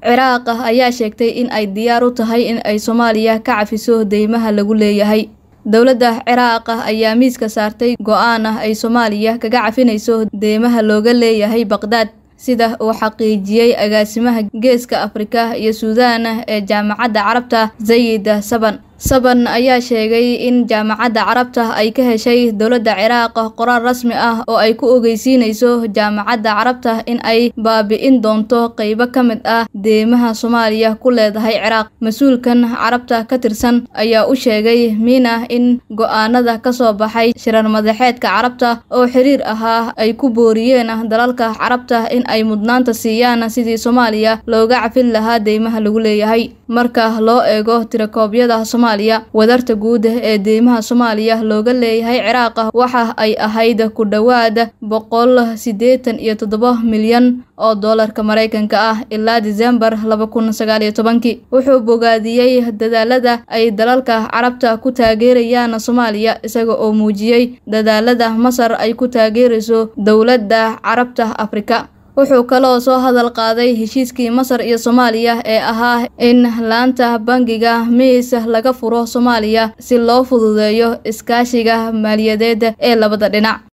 ciraaq ah ayaa sheegtay in ay diyaar u tahay in ay soomaaliya ka cafiso deymaha lagu leeyahay dowladda ciraaq ah ayaa miiska saartay go-aan ah ay soomaaliya kaga cafinayso deymaha looga leeyahay baqdaad sida uu xaqiijiyey agaasimaha geeska afrika iyo suudaana ee jaamacadda carabta zayida saban saban ayaa sheegay in jaamacadda carabta ay ka heshay dowladda ciraaq qoraal rasmi ah oo ay ku ogeysiinayso jaamacadda carabta in ay baabi'in doonto qaybo ka mid ah deemaha soomaaliya ku leedahay ciraaq mas-uulkan carabta ka tirsan ayaa u sheegay miina in go'aanada ka soo baxay shirar madaxeedka carabta oo xiriir ahaa ay ku booriyeen dalalka carabta in ay mudnaanta siiyaan sidii soomaaliya looga cafin lahaa deymaha lagu leeyahay marka loo eego tirakoobyada somalia soomaaliya wadarta guud eh ee deymaha soomaaliya looga leeyahay ciraaq waxa ay ahayd ku dhowaada boqol siddeetan iyo toddoba milyan oo doolarka maraykanka ah ilaa disembar laba kun sagaal iyo tobankii wuxuu bogaadiyey dadaalada ay dalalka carabta ku taageerayaan soomaaliya isaga oo muujiyey dadaalada masar ay ku taageerayso dowladda carabta afrika wuxuu kaloo soo hadal qaaday heshiiskii masar iyo soomaaliya ee ahaa in laanta bangiga miis laga furo soomaaliya si loo fududeeyo iskaashiga maaliyadeed ee labada dhinac